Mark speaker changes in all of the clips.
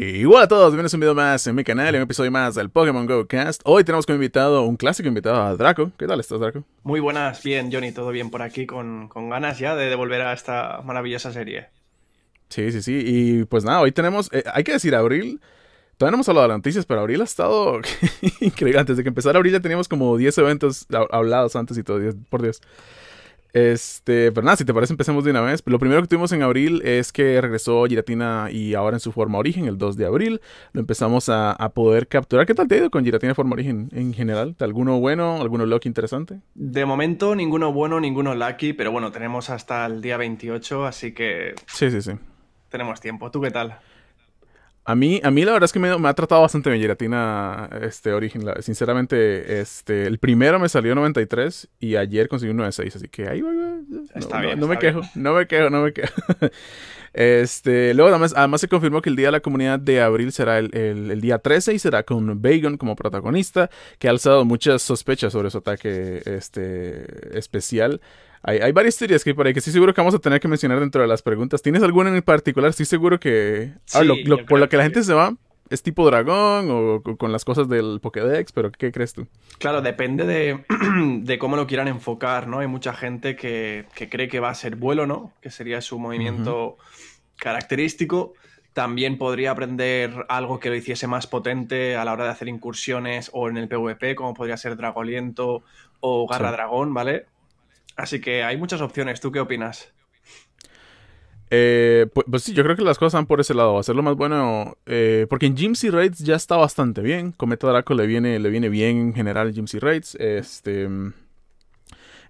Speaker 1: Y hola a todos, bienvenidos a un video más en mi canal, y un episodio más del Pokémon Go Cast. Hoy tenemos como invitado, un clásico invitado a Draco. ¿Qué tal estás, Draco?
Speaker 2: Muy buenas, bien, Johnny, todo bien por aquí, con, ganas ya de devolver a esta maravillosa serie.
Speaker 1: Sí, sí, sí. Y pues nada, hoy tenemos, eh, hay que decir, abril. Todavía no hemos hablado de las noticias, pero abril ha estado increíble. Antes de que empezara abril ya teníamos como 10 eventos hablados antes y todo, por Dios. Este, pero si te parece, empecemos de una vez. Lo primero que tuvimos en abril es que regresó Giratina y ahora en su forma origen, el 2 de abril. Lo empezamos a, poder capturar. ¿Qué tal te ha ido con Giratina forma origen en general? ¿Alguno bueno? ¿Alguno lucky interesante?
Speaker 2: De momento, ninguno bueno, ninguno lucky, pero bueno, tenemos hasta el día 28, así que. Sí, sí, sí. Tenemos tiempo. ¿Tú qué tal?
Speaker 1: A mí, a mí la verdad es que me, ha tratado bastante bien Giratina, este origen. sinceramente, este, el primero me salió 93 y ayer conseguí un 96, así que ahí No, me quejo, no me quejo, no me quejo, Este, luego además, se confirmó que el día de la comunidad de abril será el, día 13 y será con Bacon como protagonista, que ha alzado muchas sospechas sobre su ataque este, especial. Hay, varias teorías que hay por ahí que estoy seguro que vamos a tener que mencionar dentro de las preguntas. ¿Tienes alguna en particular? Estoy seguro que... Ah, por lo que la gente se va es tipo dragón o, con las cosas del Pokédex, pero ¿qué crees tú?
Speaker 2: Claro, depende de, cómo lo quieran enfocar, ¿no? Hay mucha gente que, cree que va a ser vuelo, ¿no? Que sería su movimiento característico. También podría aprender algo que lo hiciese más potente a la hora de hacer incursiones o en el PvP, como podría ser Dragoliento o Garra Dragón, ¿vale? Así que hay muchas opciones. ¿Tú qué opinas?
Speaker 1: Eh, pues, sí, yo creo que las cosas van por ese lado. Va a ser lo más bueno. Eh, porque en y Raids ya está bastante bien. Cometa Draco le viene, le viene bien en general y Raids. Este.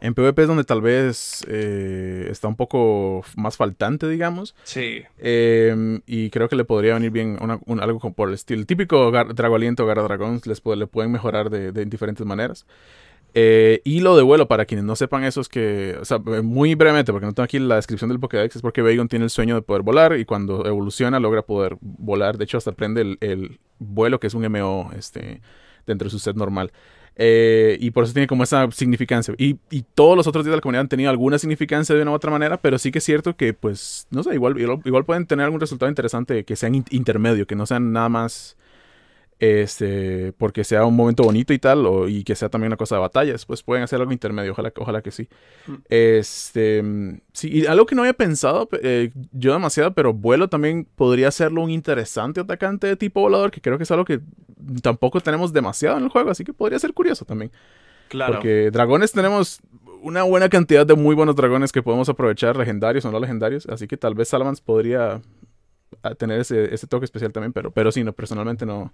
Speaker 1: En PvP es donde tal vez eh, está un poco más faltante, digamos. Sí. Em, y creo que le podría venir bien algo por el estilo. El típico Drago Aliento o Garra les le pueden mejorar de, de diferentes maneras. Eh, y lo de vuelo, para quienes no sepan eso, es que, o sea, eh, muy brevemente, porque no tengo aquí la descripción del Pokédex, es porque Bagon tiene el sueño de poder volar y cuando evoluciona logra poder volar. De hecho, hasta aprende el, vuelo, que es un MO este, dentro de su set normal. Eh, y por eso tiene como esa significancia. Y, todos los otros días de la comunidad han tenido alguna significancia de una u otra manera, pero sí que es cierto que, pues, no sé, igual, igual, pueden tener algún resultado interesante que sean intermedio, que no sean nada más este, porque sea un momento bonito y tal, y que sea también una cosa de batallas, pues pueden hacer algo intermedio, ojalá, ojalá que sí. Mm. Este, sí, y algo que no había pensado eh, yo demasiado, pero vuelo también podría serlo un interesante atacante de tipo volador, que creo que es algo que tampoco tenemos demasiado en el juego, así que podría ser curioso también. Claro. Porque dragones tenemos una buena cantidad de muy buenos dragones que podemos aprovechar, legendarios o no legendarios, así que tal vez Salamans podría ah, tener ese, ese toque especial también, pero, pero sí, no, personalmente no,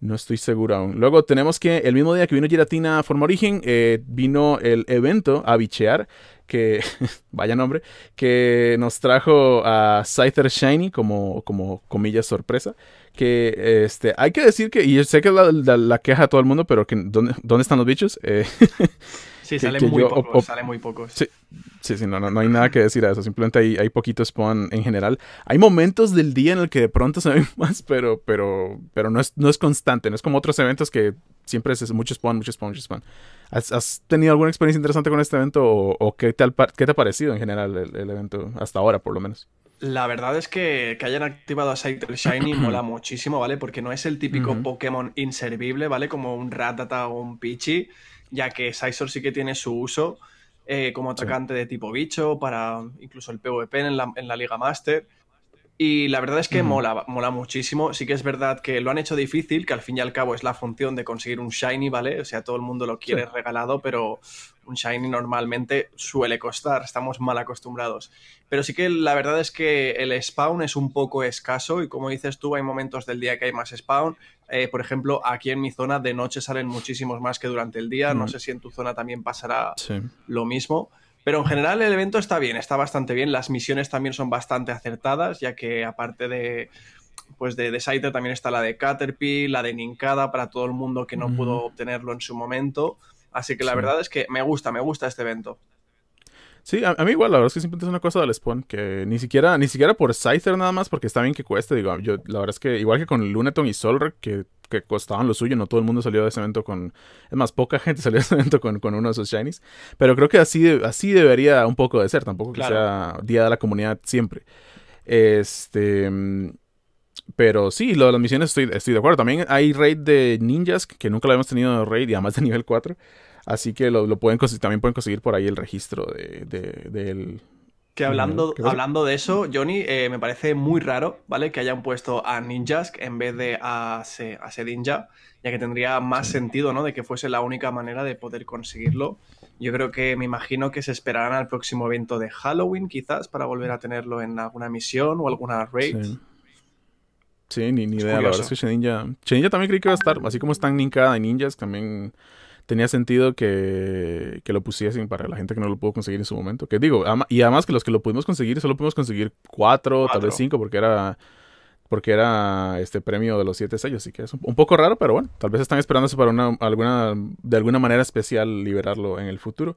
Speaker 1: no estoy seguro aún. Luego tenemos que el mismo día que vino Giratina a Forma Origen, eh, vino el evento a bichear, que vaya nombre, que nos trajo a Scyther Shiny como, como comillas sorpresa. Que este, hay que decir que, y sé que es la, queja a todo el mundo, pero que, ¿dónde, dónde están los bichos? Eh, Sí, sale, muy poco, sale muy poco. Sí, sí, no, no, hay nada que decir a eso. Simplemente hay, hay poquito spawn en general. Hay momentos del día en el que de pronto se ve más, pero, pero, pero no, es, no es constante. No es como otros eventos que siempre es mucho spawn, mucho spawn, mucho spawn. ¿Has, tenido alguna experiencia interesante con este evento o, qué, te ha, qué te ha parecido en general el, evento hasta ahora, por lo menos?
Speaker 2: La verdad es que, que hayan activado a Scyther Shiny mola muchísimo, ¿vale? Porque no es el típico Pokémon inservible, ¿vale? Como un Rattata o un Pichi, ya que Saisor sí que tiene su uso eh, como atacante de tipo bicho, para incluso el PvP en la, Liga Master. Y la verdad es que mola, mola muchísimo. Sí que es verdad que lo han hecho difícil, que al fin y al cabo es la función de conseguir un shiny, ¿vale? O sea, todo el mundo lo quiere regalado, pero un Shiny normalmente suele costar, estamos mal acostumbrados. Pero sí que la verdad es que el spawn es un poco escaso y como dices tú, hay momentos del día que hay más spawn. Eh, por ejemplo, aquí en mi zona de noche salen muchísimos más que durante el día. No mm. sé si en tu zona también pasará lo mismo. Pero en general el evento está bien, está bastante bien. Las misiones también son bastante acertadas, ya que aparte de, pues de, también está la de Caterpie, la de Nincada para todo el mundo que no mm. pudo obtenerlo en su momento. Así que la verdad es que me gusta, me gusta este evento.
Speaker 1: Sí, a, mí igual, la verdad es que simplemente es una cosa del spawn que ni siquiera, ni siquiera por Scyther nada más, porque está bien que cueste, digo, yo la verdad es que igual que con Luneton y Solrek, que, costaban lo suyo, no todo el mundo salió de ese evento con, es más, poca gente salió de ese evento con, uno de esos shinies, pero creo que así, así debería un poco de ser, tampoco que sea día de la comunidad siempre. Este... Pero sí, lo de las misiones estoy, estoy de acuerdo. También hay raid de ninjas, que nunca lo habíamos tenido raid y además de nivel 4. Así que lo, pueden también pueden conseguir por ahí el registro De, él.
Speaker 2: que hablando, hablando de eso, Johnny, eh, me parece muy raro, ¿vale? Que hayan puesto a Ninjask en vez de a, Sedinja. ya que tendría más sentido, ¿no? De que fuese la única manera de poder conseguirlo. Yo creo que me imagino que se esperarán al próximo evento de Halloween, quizás, para volver a tenerlo en alguna misión o alguna raid.
Speaker 1: Sí. ni, idea, la verdad es que Sheninja. también creí que iba a estar, así como están Ninja de Ninjas, también tenía sentido que, lo pusiesen para la gente que no lo pudo conseguir en su momento. Que digo, y además que los que lo pudimos conseguir, solo pudimos conseguir cuatro, tal vez cinco, porque era porque era este premio de los siete sellos, así que es un, poco raro, pero bueno, tal vez están esperándose para una, alguna, de alguna manera especial liberarlo en el futuro.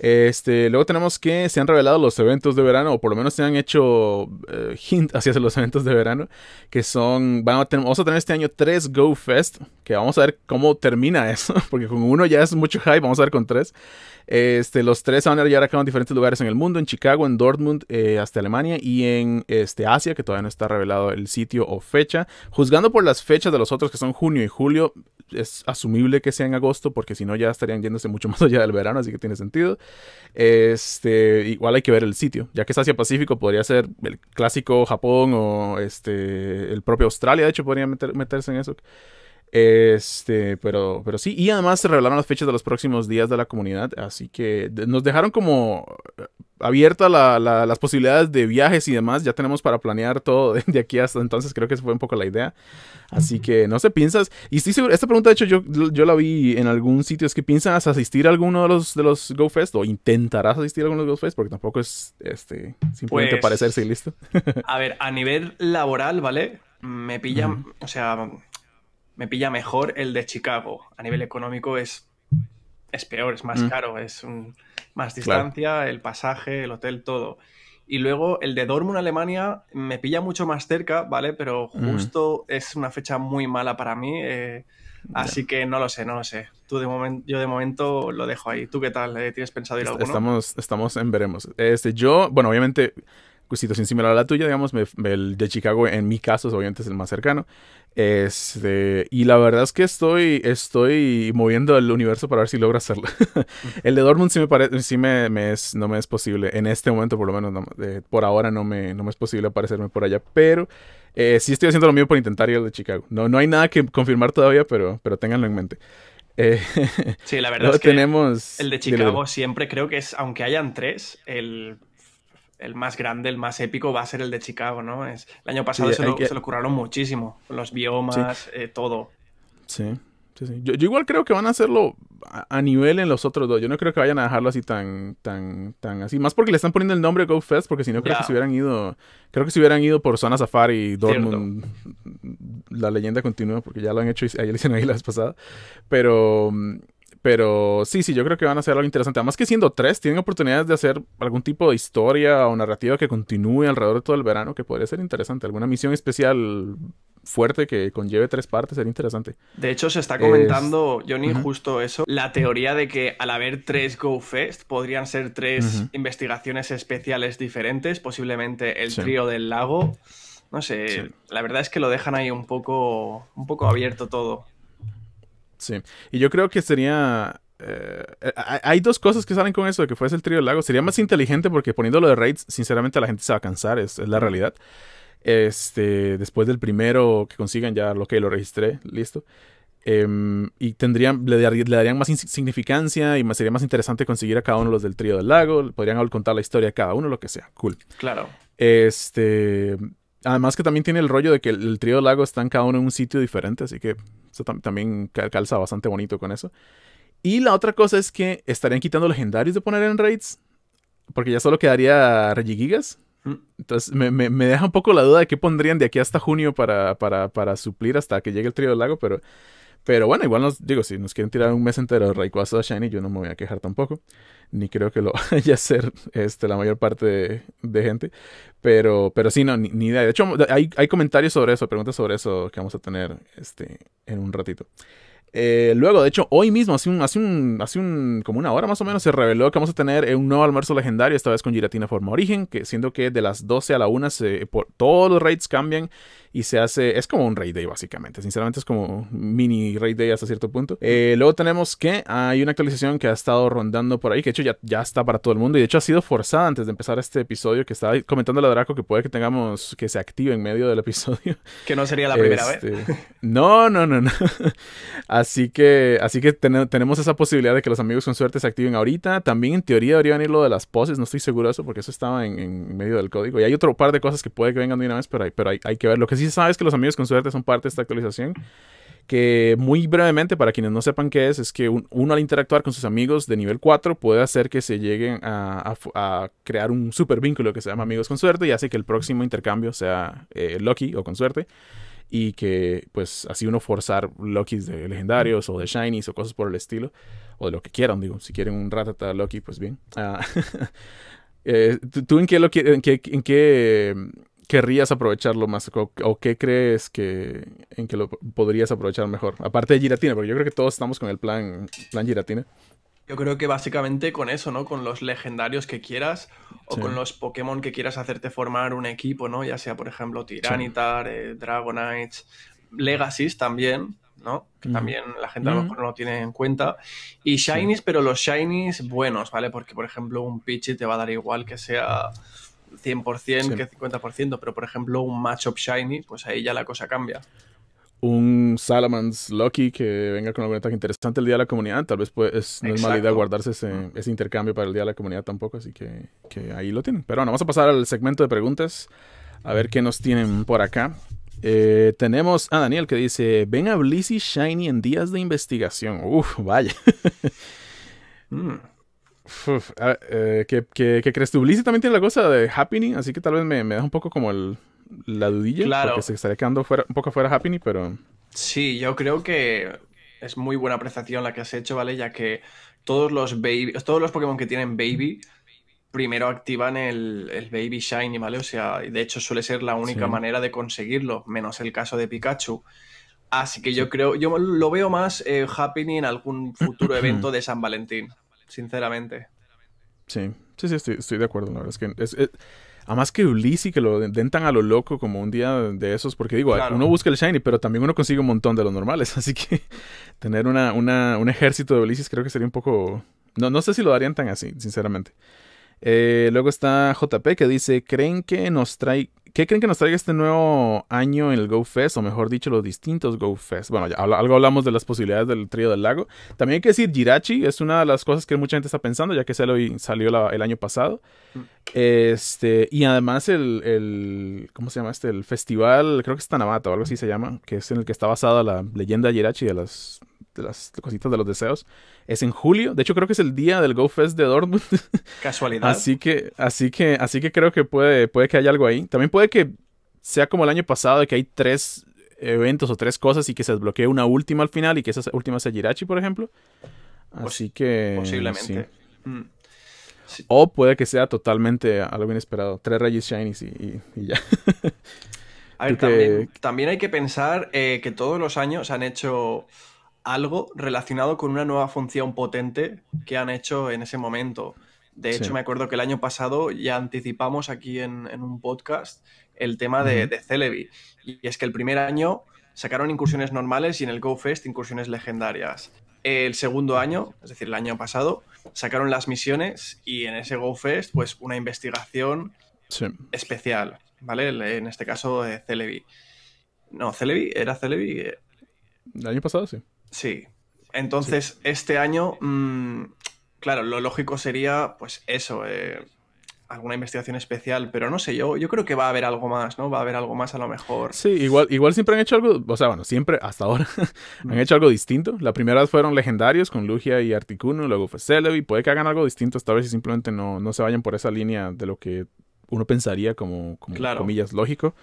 Speaker 1: Este, luego tenemos que se han revelado los eventos de verano, o por lo menos se han hecho eh, hint hacia los eventos de verano, que son, vamos a tener este año tres Go Fest, que vamos a ver cómo termina eso, porque con uno ya es mucho hype, vamos a ver con tres. Este, los tres van a llevar a en diferentes lugares en el mundo, en Chicago, en Dortmund, eh, hasta Alemania y en este, Asia, que todavía no está revelado el sitio o fecha. Juzgando por las fechas de los otros, que son junio y julio, es asumible que sea en agosto, porque si no ya estarían yéndose mucho más allá del verano, así que tiene sentido. Este, igual hay que ver el sitio, ya que es Asia Pacífico, podría ser el clásico Japón o este, el propio Australia, de hecho, podría meterse en eso. Este, pero, pero sí, y además se revelaron las fechas de los próximos días de la comunidad, así que nos dejaron como eh, abierta las posibilidades de viajes y demás, ya tenemos para planear todo de aquí hasta entonces, creo que esa fue un poco la idea, así que no sé, piensas, y estoy seguro, esta pregunta de hecho yo, yo la vi en algún sitio, es que piensas asistir a alguno de los, de los GoFest o intentarás asistir a alguno de los GoFest, porque tampoco es este, simplemente pues, parecerse y listo.
Speaker 2: a ver, a nivel laboral, ¿vale? Me pillan, o sea me pilla mejor el de Chicago. A nivel económico es, es peor, es más mm. caro, es más distancia, el pasaje, el hotel, todo. Y luego el de Dortmund, Alemania, me pilla mucho más cerca, ¿vale? Pero mm. justo es una fecha muy mala para mí. Eh, así que no lo sé, no lo sé. Tú de momento, yo de momento lo dejo ahí. ¿Tú qué tal? Eh, ¿Tienes pensado ir a alguno?
Speaker 1: Estamos, estamos en veremos. Este, yo, bueno, obviamente pues, situación similar a la tuya, digamos, el de Chicago en mi caso obviamente el más cercano. Este, y la verdad es que estoy, estoy moviendo el universo para ver si logro hacerlo. el de Dortmund sí me parece, sí me, es, no me es posible, en este momento por lo menos, eh, por ahora no me, no me es posible aparecerme por allá, pero eh, sí estoy haciendo lo mismo por intentar ir al de Chicago. No, no hay nada que confirmar todavía, pero, pero ténganlo en mente. Eh, sí, la verdad es que tenemos... el de Chicago
Speaker 2: siempre creo que es, aunque hayan tres, el el más grande, el más épico va a ser el de Chicago, ¿no? Es, el año pasado se, lo, curaron muchísimo, los biomas, eh, todo.
Speaker 1: Sí, sí, sí. Yo, igual creo que van a hacerlo a, nivel en los otros dos. Yo no creo que vayan a dejarlo así tan, tan, tan así. Más porque le están poniendo el nombre Go Fest, porque si no creo que se hubieran ido, creo que se hubieran ido por Zona Safari, Dortmund, la leyenda continua porque ya lo han hecho, ya lo hicieron ahí la vez pasada. Pero mm, pero sí, sí, yo creo que van a hacer algo interesante. Además que siendo tres, tienen oportunidades de hacer algún tipo de historia o narrativa que continúe alrededor de todo el verano, que podría ser interesante. Alguna misión especial fuerte que conlleve tres partes sería interesante.
Speaker 2: De hecho, se está comentando, Johnny, justo eso, la teoría de que al haber tres Go Fest podrían ser tres investigaciones especiales diferentes, posiblemente el trío del lago. No sé, la verdad es que lo dejan ahí un poco, un poco abierto todo.
Speaker 1: Sí, y yo creo que sería... Eh, eh, hay dos cosas que salen con eso de que fuese el trío del lago. Sería más inteligente porque poniéndolo de raids, sinceramente la gente se va a cansar, es, la realidad. Este, después del primero que consigan, ya lo que lo registré, listo. Em, y tendrían, le, darían, más significancia y sería más interesante conseguir a cada uno los del trío del lago. Podrían contar la historia de cada uno, lo que sea. Cool. Claro. Este. Además que también tiene el rollo de que el, trío del lago están cada uno en un sitio diferente, así que eso también calza bastante bonito con eso. Y la otra cosa es que estarían quitando legendarios de poner en raids, porque ya solo quedaría Regigigas. Mm. Entonces me, me, me, deja un poco la duda de qué pondrían de aquí hasta junio para, para, para suplir hasta que llegue el trío del lago, pero pero bueno, igual nos digo, si nos quieren tirar un mes entero de Rayquaza Shiny, yo no me voy a quejar tampoco. Ni creo que lo vaya a hacer este, la mayor parte de, gente. Pero, pero sí, no, ni, idea. De hecho, hay, hay comentarios sobre eso, preguntas sobre eso que vamos a tener este, en un ratito. Eh, luego, de hecho, hoy mismo, hace un, hace un, hace un, como una hora más o menos, se reveló que vamos a tener un nuevo almuerzo legendario, esta vez con Giratina Forma Origen, que siendo que de las 12 a la 1 se, por, todos los raids cambian y se hace, es como un raid Day básicamente, sinceramente es como mini raid Day hasta cierto punto. Eh, luego tenemos que hay una actualización que ha estado rondando por ahí, que de hecho ya, ya está para todo el mundo y de hecho ha sido forzada antes de empezar este episodio que estaba comentando la Draco que puede que tengamos que se active en medio del episodio.
Speaker 2: Que no sería la primera vez. Este,
Speaker 1: no, no, no, no. Así que, así que tenemos esa posibilidad de que los amigos con suerte se activen ahorita. También en teoría debería venir lo de las poses, no estoy seguro de eso porque eso estaba en, medio del código. Y hay otro par de cosas que puede que vengan de una vez, pero hay, pero hay, hay que ver. Lo que sí sabes que los amigos con suerte son parte de esta actualización. Que muy brevemente, para quienes no sepan qué es, es que uno al interactuar con sus amigos de nivel 4 puede hacer que se lleguen a, crear un super vínculo que se llama amigos con suerte y hace que el próximo intercambio sea eh, Loki lucky o con suerte y que pues así uno forzar Lokis de legendarios o de shinies o cosas por el estilo o de lo que quieran digo si quieren un ratata Loki pues bien ah, eh, ¿tú, en qué, en en qué querrías aprovecharlo más? O, qué crees que en que lo podrías aprovechar mejor? Aparte de Giratina, porque yo creo que todos estamos con el plan, plan Giratina.
Speaker 2: Yo creo que básicamente con eso, ¿no? Con los legendarios que quieras o con los Pokémon que quieras hacerte formar un equipo, ¿no? Ya sea, por ejemplo, Tiranitar, Dragonite, eh, Dragonites, Legacies también, ¿no? Que también la gente a lo mejor no lo tiene en cuenta. Y Shinies, pero los Shinies buenos, ¿vale? Porque, por ejemplo, un Pidgey te va a dar igual que sea 100% que 50%, pero por ejemplo un matchup shiny, pues ahí ya la cosa cambia.
Speaker 1: Un Salamans Lucky que venga con algún ataque interesante el día de la comunidad, tal vez pues no es mala idea guardarse ese, intercambio para el día de la comunidad tampoco, así que, ahí lo tienen. Pero bueno, vamos a pasar al segmento de preguntas, a ver qué nos tienen por acá. Eh, tenemos a Daniel que dice: Ven a Blissey Shiny en días de investigación. Uf, vaya. Mm que, ah, eh, que, también tiene la cosa de Happiny? así que tal vez me, me un poco como el, la dudilla. Claro. Porque se estaría quedando un poco fuera Happiny, pero.
Speaker 2: Sí, yo creo que es muy buena apreciación la que has hecho, ¿vale? Ya que todos los baby, todos los Pokémon que tienen Baby primero activan el, Baby Shiny, ¿vale? O sea, de hecho suele ser la única manera de conseguirlo, menos el caso de Pikachu. Así que yo creo, yo lo veo más eh, happy en algún futuro evento de San Valentín sinceramente.
Speaker 1: Sí, sí, sí, estoy, de acuerdo. La verdad es que es, Además que Ulysses, que lo dentan a lo loco como un día de esos, porque digo, uno busca el Shiny, pero también uno consigue un montón de los normales, así que tener una, un ejército de Ulysses creo que sería un poco... No, sé si lo darían tan así, sinceramente. Eh, luego está JP que dice, ¿creen que nos trae... ¿Qué creen que nos traiga este nuevo año en el GoFest? O mejor dicho, los distintos GoFest. Bueno, algo hablamos de las posibilidades del trío del lago. También hay que decir, Jirachi es una de las cosas que mucha gente está pensando, ya que se salió, salió el año pasado. Mm. Este, y además el, el, ¿cómo se llama este? El festival, creo que es Tanabata o algo así se llama, que es en el que está basada la leyenda de Jirachi de las de las cositas de los deseos. Es en julio. De hecho, creo que es el día del Go Fest de Dortmund.
Speaker 2: Casualidad. así
Speaker 1: que, así que, así que creo que puede, puede que haya algo ahí. También puede que sea como el año pasado, de que hay tres eventos o tres cosas y que se desbloquee una última al final y que esa última sea Jirachi, por ejemplo. Así que. Posiblemente. Mm. O puede que sea totalmente algo inesperado. Tres Reyes shinies y, ya.
Speaker 2: A ver, también, hay que pensar eh, que todos los años han hecho algo relacionado con una nueva función potente que han hecho en ese momento. De hecho, me acuerdo que el año pasado ya anticipamos aquí en, un podcast el tema de, Celebi. Y es que el primer año sacaron incursiones normales y en el GoFest incursiones legendarias. El segundo año, es decir, el año pasado, sacaron las misiones y en ese GoFest, pues una investigación especial, ¿vale? En este caso de Celebi. No, Celebi, ¿era Celebi? El año pasado sí. Sí. Entonces, este año, mm, claro, lo lógico sería, pues eso, eh, alguna investigación especial, pero no sé, yo, yo creo que va a haber algo más, ¿no? Va a haber algo más a lo mejor.
Speaker 1: Sí, igual, igual siempre han hecho algo, o sea, bueno, siempre, hasta ahora, han hecho algo distinto. La primera vez fueron legendarios con Lugia y Articuno, luego fue Celebi, puede que hagan algo distinto esta vez y simplemente no, se vayan por esa línea de lo que uno pensaría como, como comillas, lógico.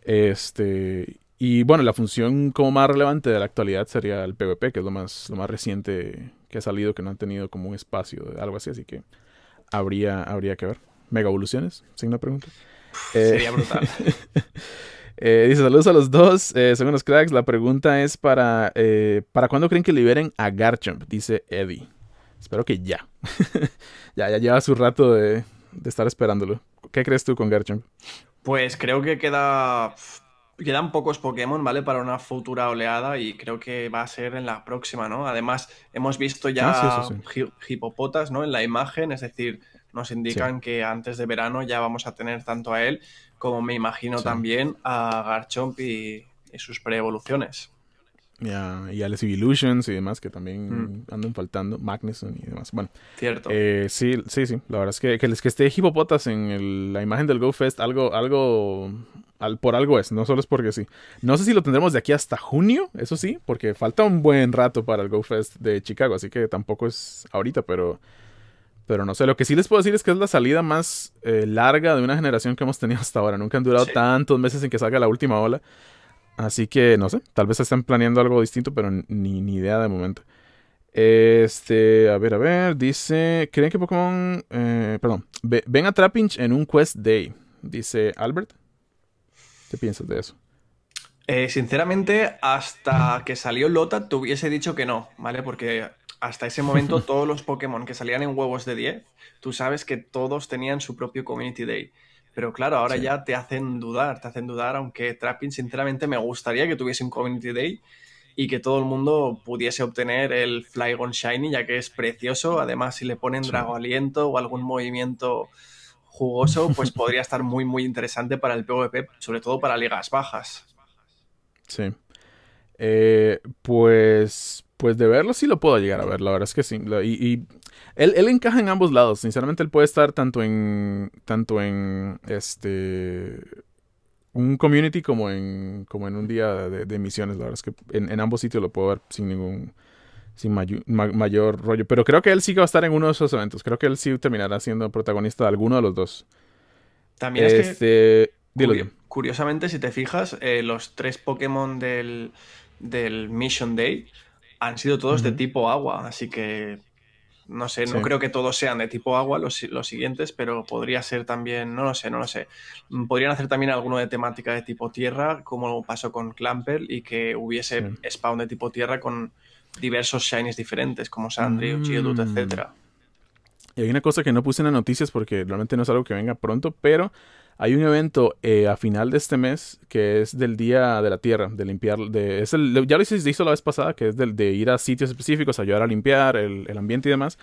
Speaker 1: Este, y bueno, la función como más relevante de la actualidad sería el PvP, que es lo más, lo más reciente que ha salido, que no han tenido como un espacio, algo así, así que habría, habría que ver. Mega evoluciones, signo pregunta. Eh, sería brutal. Eh, dice saludos a los dos, eh, Según los cracks. La pregunta es para, ¿para cuándo creen que liberen a Garchomp? Dice Eddie. Espero que ya. ya, ya lleva su rato de, de estar esperándolo. ¿Qué crees tú con Garchomp?
Speaker 2: Pues creo que queda quedan pocos Pokémon, ¿vale? Para una futura oleada y creo que va a ser en la próxima, ¿no? Además, hemos visto ya ah, hipopotas, ¿no? En la imagen, es decir, nos indican que antes de verano ya vamos a tener tanto a él como me imagino también a Garchomp y, sus pre-evoluciones.
Speaker 1: y a les Illusions y demás que también mm. andan faltando, Magnuson y demás. Bueno, cierto. Eh, sí, sí, sí. La verdad es que, que, que esté Hipopotas en la imagen del Go Fest, algo, algo por algo es, no solo es porque sí. No sé si lo tendremos de aquí hasta junio, eso sí, porque falta un buen rato para el GoFest de Chicago, así que tampoco es ahorita, pero, pero no sé. Lo que sí les puedo decir es que es la salida más eh, larga de una generación que hemos tenido hasta ahora. Nunca han durado tantos meses en que salga la última ola. Así que no sé, tal vez estén planeando algo distinto, pero ni, idea de momento. Este, a ver, a ver, dice, ¿creen que Pokémon, eh, perdón, ven a Trapinch en un Quest Day? Dice Albert. ¿Qué piensas de eso?
Speaker 2: Eh, sinceramente, hasta que salió Lota, te hubiese dicho que no, ¿vale? Porque hasta ese momento todos los Pokémon que salían en huevos de 10, tú sabes que todos tenían su propio Community Day. Pero claro, ahora ya te hacen dudar, te hacen dudar, aunque Trapping sinceramente me gustaría que tuviese un Community Day y que todo el mundo pudiese obtener el Flygon Shiny, ya que es precioso. Además, si le ponen Drago Aliento o algún movimiento jugoso, pues podría estar muy, muy interesante para el PvP, sobre todo para ligas bajas.
Speaker 1: Sí. Eh, pues, pues de verlo sí lo puedo llegar a ver, la verdad es que sí. Y, él, encaja en ambos lados, sinceramente él puede estar tanto en, tanto en, este, un community como en, como en un día de, misiones, la verdad es que en, ambos sitios lo puedo ver sin ningún, sin mayor, rollo. Pero creo que él sí que va a estar en uno de esos eventos. Creo que él sí terminará siendo protagonista de alguno de los dos. También es que. Este, dilo
Speaker 2: curiosamente, si te fijas, eh, los tres Pokémon del, del, Mission Day han sido todos de tipo agua. Así que. No sé, no creo que todos sean de tipo agua los, siguientes, pero podría ser también, no lo sé, no lo sé. Podrían hacer también alguno de temática de tipo tierra, como pasó con Clamper, y que hubiese spawn de tipo tierra con, diversos shinies diferentes como Sandri, mm. etc.
Speaker 1: Y hay una cosa que no puse en las noticias porque realmente no es algo que venga pronto, pero hay un evento eh, a final de este mes que es del Día de la Tierra, de limpiar, de, es el, ya lo hice, hizo la vez pasada, que es del, de ir a sitios específicos, ayudar a limpiar el, ambiente y demás.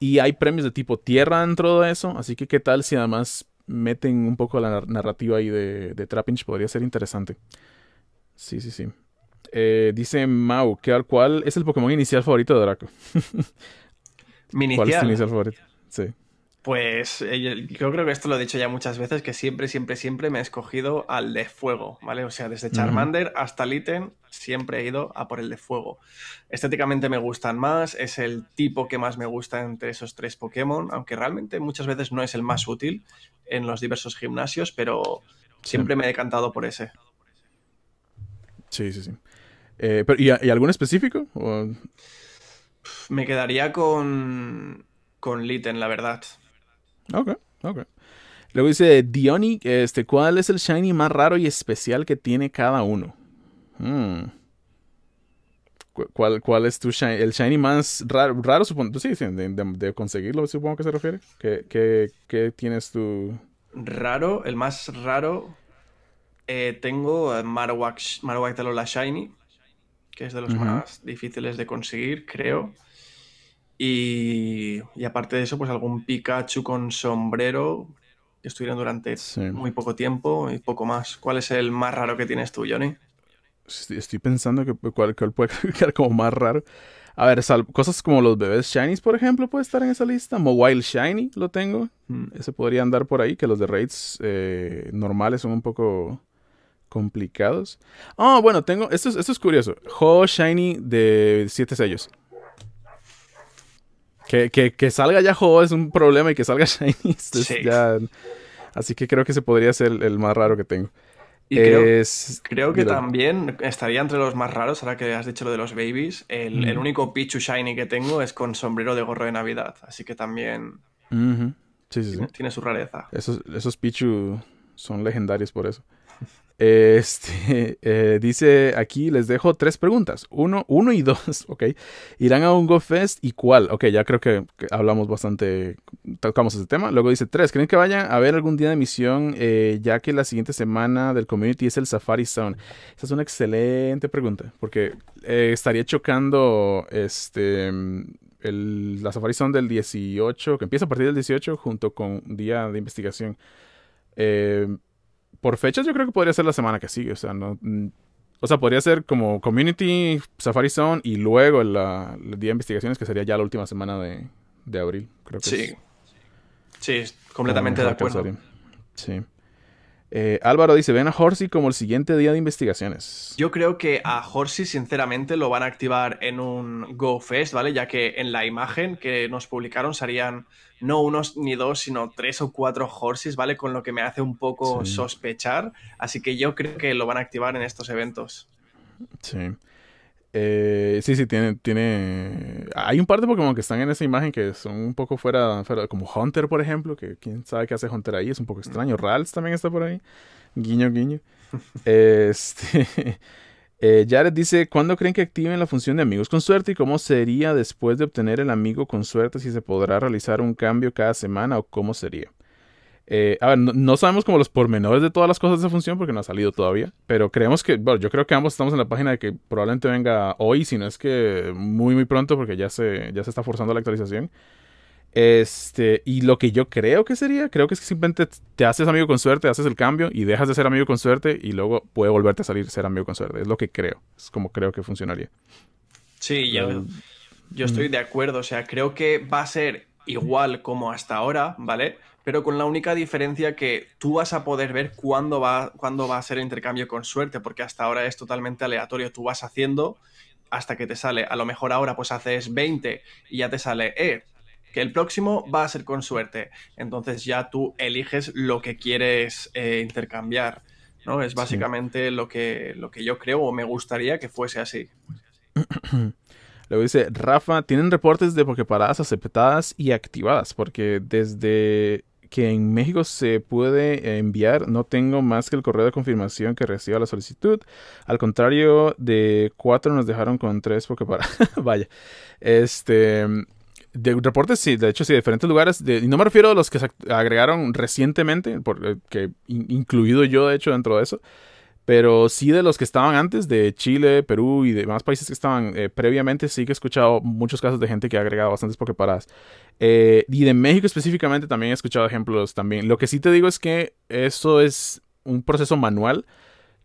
Speaker 1: Y hay premios de tipo tierra dentro de eso, así que qué tal si además meten un poco la narrativa ahí de, de Trappinch, podría ser interesante. Sí, sí, sí. Eh, dice Mau, que, cual es el Pokémon inicial favorito de Draco? ¿Cuál es tu inicial favorito?
Speaker 2: Pues eh, yo creo que esto lo he dicho ya muchas veces, que siempre, siempre, siempre me he escogido al de fuego, ¿vale? O sea, desde Charmander hasta Litten siempre he ido a por el de fuego. Estéticamente me gustan más, es el tipo que más me gusta entre esos tres Pokémon, aunque realmente muchas veces no es el más útil en los diversos gimnasios, pero siempre me he decantado por ese.
Speaker 1: Sí, sí, sí. Eh, ¿y, algún específico?
Speaker 2: Me quedaría con, con Litten, la verdad.
Speaker 1: Ok, ok. Luego dice Diony, este, ¿cuál es el shiny más raro y especial que tiene cada uno? Hmm. ¿Cuál, es tu shiny? El shiny más raro, supongo, sí, de, de, conseguirlo, supongo que se refiere. ¿Qué, qué, tienes tú?
Speaker 2: Raro, el más raro. Eh, tengo Marowak, Marowak de Lola Shiny, que es de los más difíciles de conseguir, creo. Y, aparte de eso, pues algún Pikachu con sombrero que estuvieron durante muy poco tiempo y poco más. ¿Cuál es el más raro que tienes tú, Johnny?
Speaker 1: Pues estoy pensando que cuál, puede quedar como más raro. A ver, cosas como los bebés shinies, por ejemplo, puede estar en esa lista. Mobile Shiny lo tengo. Hmm. Ese podría andar por ahí, que los de raids eh, normales son un poco complicados. Ah, oh, bueno, tengo. Esto es, esto es curioso. Ho Shiny de 7 sellos. Que, salga ya Ho es un problema y que salga Shiny. Así que creo que se podría ser el, más raro que tengo.
Speaker 2: creo, que también estaría entre los más raros, ahora que has dicho lo de los babies. El, único Pichu Shiny que tengo es con sombrero de gorro de Navidad. Así que también.
Speaker 1: tiene, su rareza. esos Pichu son legendarios por eso. Este, eh, dice aquí, les dejo tres preguntas. Uno, uno y dos, ok. ¿Irán a un GoFest y cuál? Ok, ya creo que, hablamos bastante, tocamos ese tema. Luego dice tres, ¿creen que vayan a ver algún día de misión eh, ya que la siguiente semana del community es el Safari Zone? Esa es una excelente pregunta, porque eh, estaría chocando este... El, la Safari Zone del 18, que empieza a partir del 18, junto con un día de investigación. Eh, por fechas yo creo que podría ser la semana que sigue. O sea, mm, o sea podría ser como Community, Safari Zone y luego el, día de investigaciones que sería ya la última semana de, abril. Creo que sí.
Speaker 2: sí, completamente ah, de acuerdo.
Speaker 1: Sí. Eh, Álvaro dice, ven a Horsey como el siguiente día de investigaciones.
Speaker 2: Yo creo que a Horsey, sinceramente, lo van a activar en un GoFest, ¿vale? Ya que en la imagen que nos publicaron serían no unos ni dos, sino tres o cuatro Horses, ¿vale? Con lo que me hace un poco sospechar. Así que yo creo que lo van a activar en estos eventos.
Speaker 1: Sí. Eh, sí, sí, tiene, tiene hay un par de Pokémon que están en esa imagen que son un poco fuera, como Hunter, por ejemplo, que quién sabe qué hace Hunter ahí, es un poco extraño. Ralts también está por ahí. Guiño, guiño. este. Eh, Jared dice, ¿cuándo creen que activen la función de amigos con suerte y cómo sería después de obtener el amigo con suerte si se podrá realizar un cambio cada semana o cómo sería? Eh, a ver, no, sabemos como los pormenores de todas las cosas de esa función porque no ha salido todavía, pero creemos que, bueno, yo creo que ambos estamos en la página de que probablemente venga hoy, si no es que muy, muy pronto porque ya se, ya se está forzando la actualización. Este, y lo que yo creo que sería, creo que es que simplemente te haces amigo con suerte, haces el cambio y dejas de ser amigo con suerte y luego puede volverte a salir ser amigo con suerte. Es lo que creo, es como creo que funcionaría.
Speaker 2: Sí, yo, yo mm. estoy de acuerdo, o sea, creo que va a ser igual como hasta ahora, ¿vale? pero con la única diferencia que tú vas a poder ver cuándo va, cuándo va a ser el intercambio con suerte, porque hasta ahora es totalmente aleatorio, tú vas haciendo hasta que te sale, a lo mejor ahora pues haces 20 y ya te sale, eh, que el próximo va a ser con suerte, entonces ya tú eliges lo que quieres eh, intercambiar, ¿no? Es básicamente lo, que, lo que yo creo o me gustaría que fuese así.
Speaker 1: Luego dice, Rafa, ¿tienen reportes de paradas, aceptadas y activadas? Porque desde que en México se puede eh, enviar. No tengo más que el correo de confirmación que reciba la solicitud. Al contrario de cuatro nos dejaron con tres porque para... vaya. Este... De reportes, sí, de hecho, sí, de diferentes lugares. De, y no me refiero a los que se agregaron recientemente, porque, eh, incluido yo, de hecho, dentro de eso pero sí de los que estaban antes, de Chile, Perú y demás países que estaban eh, previamente, sí que he escuchado muchos casos de gente que ha agregado bastantes Poképaradas. Eh, y de México específicamente también he escuchado ejemplos también. Lo que sí te digo es que esto es un proceso manual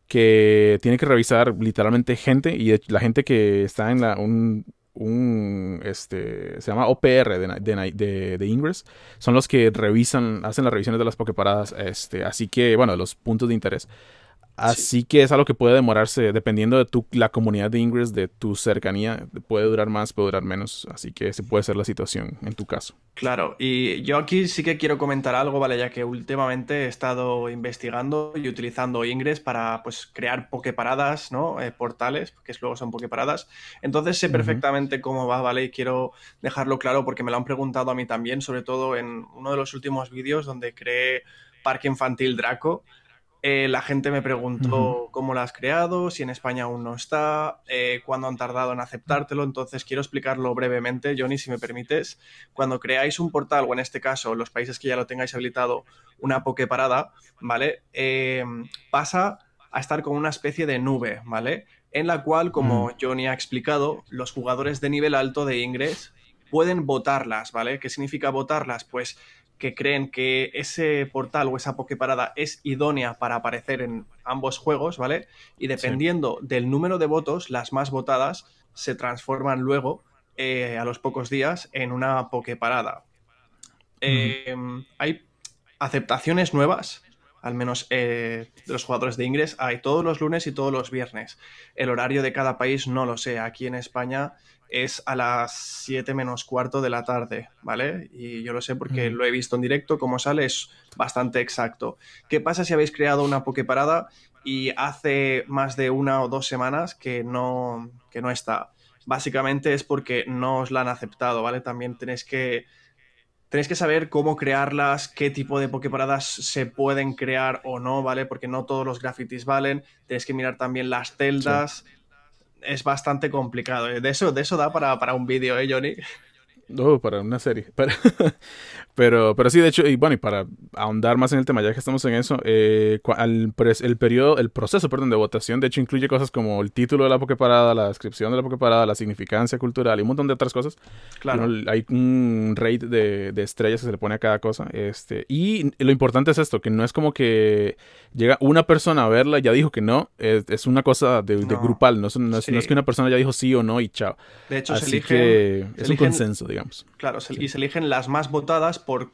Speaker 1: que tiene que revisar literalmente gente y la gente que está en la, un, un, este, se llama OPR de, de, de, Ingress, son los que revisan, hacen las revisiones de las Poképaradas, este, así que, bueno, los puntos de interés. Así que es algo que puede demorarse, dependiendo de tu, la comunidad de Ingress, de tu cercanía, puede durar más, puede durar menos, así que se puede ser la situación en tu caso.
Speaker 2: Claro, y yo aquí sí que quiero comentar algo, ¿vale? Ya que últimamente he estado investigando y utilizando Ingress para pues, crear pokeparadas, ¿no? Eh, portales, que luego son pokeparadas. Entonces sé perfectamente cómo va, ¿vale? Y quiero dejarlo claro porque me lo han preguntado a mí también, sobre todo en uno de los últimos vídeos donde creé Parque Infantil Draco. Eh, la gente me preguntó cómo la has creado, si en España aún no está, eh, cuándo han tardado en aceptártelo. Entonces, quiero explicarlo brevemente, Johnny, si me permites. Cuando creáis un portal, o en este caso, los países que ya lo tengáis habilitado, una parada, ¿vale? Eh, pasa a estar con una especie de nube, ¿vale? En la cual, como mm. Johnny ha explicado, los jugadores de nivel alto de ingres pueden votarlas, ¿vale? ¿Qué significa votarlas? Pues que creen que ese portal o esa parada es idónea para aparecer en ambos juegos, ¿vale? Y dependiendo del número de votos, las más votadas se transforman luego, eh, a los pocos días, en una pokeparada. parada. Eh, hay aceptaciones nuevas al menos eh, los jugadores de Ingress, hay todos los lunes y todos los viernes. El horario de cada país no lo sé. Aquí en España es a las 7 menos cuarto de la tarde, ¿vale? Y yo lo sé porque lo he visto en directo, como sale, es bastante exacto. ¿Qué pasa si habéis creado una parada y hace más de una o dos semanas que no, que no está? Básicamente es porque no os la han aceptado, ¿vale? También tenéis que Tenéis que saber cómo crearlas, qué tipo de pokeparadas se pueden crear o no, ¿vale? Porque no todos los grafitis valen. Tenéis que mirar también las celdas. Es bastante complicado. De, eso, de eso da para, un vídeo, ¿eh, Johnny?
Speaker 1: No, uh, para una serie. Pero, pero sí, de hecho, y bueno, y para ahondar más en el tema, ya que estamos en eso, eh, el, periodo, el proceso, perdón, de votación, de hecho, incluye cosas como el título de la Poképarada, la descripción de la Poképarada, la significancia cultural y un montón de otras cosas. Claro. hay un rate de, estrellas que se le pone a cada cosa. Este, y lo importante es esto, que no es como que llega una persona a verla y ya dijo que no, es, una cosa de, grupal, no es, es, que una persona ya dijo sí o no y chao.
Speaker 2: De hecho, se eligen, es un consenso, digamos. Claro, y se eligen las más votadas por,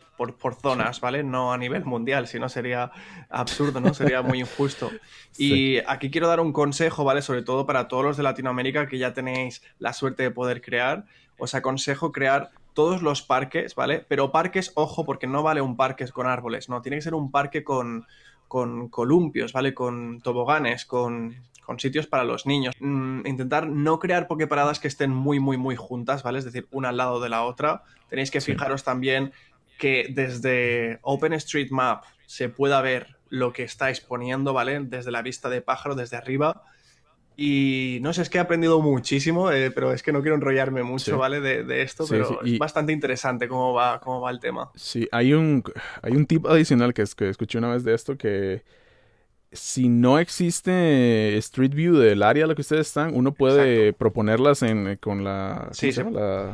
Speaker 2: zonas, ¿vale? No a nivel mundial, si no sería absurdo, ¿no? Sería muy injusto. Y aquí quiero dar un consejo, ¿vale? Sobre todo para todos los de Latinoamérica que ya tenéis la suerte de poder crear. Os aconsejo crear todos los parques, ¿vale? Pero parques, ojo, porque no vale un parque con árboles, ¿no? Tiene que ser un parque con, columpios, ¿vale? Con toboganes, con, sitios para los niños. Mm, intentar no crear pokeparadas que estén muy, muy, muy juntas, ¿vale? Es decir, una al lado de la otra. Tenéis que fijaros también que desde OpenStreetMap se pueda ver lo que está exponiendo, ¿vale? Desde la vista de pájaro, desde arriba. Y no sé, es que he aprendido muchísimo, eh, pero es que no quiero enrollarme mucho, ¿vale? De, esto, pero es bastante interesante cómo va, cómo va el tema. Sí,
Speaker 1: hay un, hay un tip adicional que, es, que escuché una vez de esto que si no existe Street View del área lo que ustedes están, uno puede proponerlas en, eh, con la,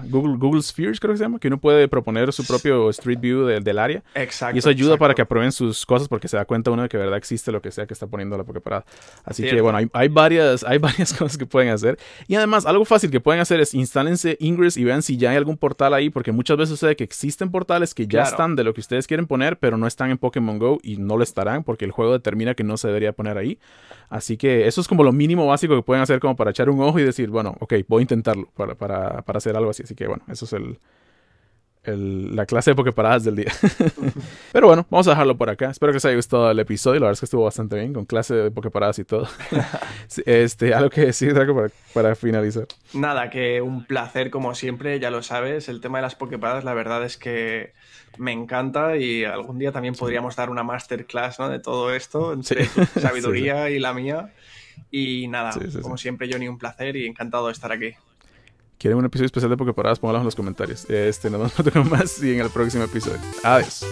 Speaker 1: Google, Google, Spheres, creo que se llama, que uno puede proponer su propio Street View del área. Exacto. Y eso ayuda para que aprueben sus cosas porque se da cuenta uno de que verdad existe lo que sea que está poniendo la parada Así que bueno, hay, varias, hay varias cosas que pueden hacer. Y además, algo fácil que pueden hacer es instálense Ingress y vean si ya hay algún portal ahí, porque muchas veces sucede que existen portales que ya están de lo que ustedes quieren poner, pero no están en Pokémon Go y no lo estarán porque el juego determina que no se debería poner ahí. Así que eso es como lo mínimo básico que pueden hacer como para echar un ojo y decir, bueno, ok, voy a intentarlo para, para, para hacer algo así. Así que bueno, eso es el, la clase de pokeparadas del día. Pero bueno, vamos a dejarlo por acá. Espero que os haya gustado el episodio. La verdad es que estuvo bastante bien, con clase de pokeparadas y todo. este, ¿Algo que decir, Draco, para, para, finalizar?
Speaker 2: Nada, que un placer como siempre, ya lo sabes. El tema de las pokeparadas la verdad es que me encanta y algún día también podríamos dar una masterclass ¿no? de todo esto, entre sabiduría y la mía. Y nada, como siempre, Johnny, un placer y encantado de estar aquí.
Speaker 1: ¿Quieren un episodio especial de paradas Pónganlo en los comentarios. Este, nos vemos más y en el próximo episodio. Adiós.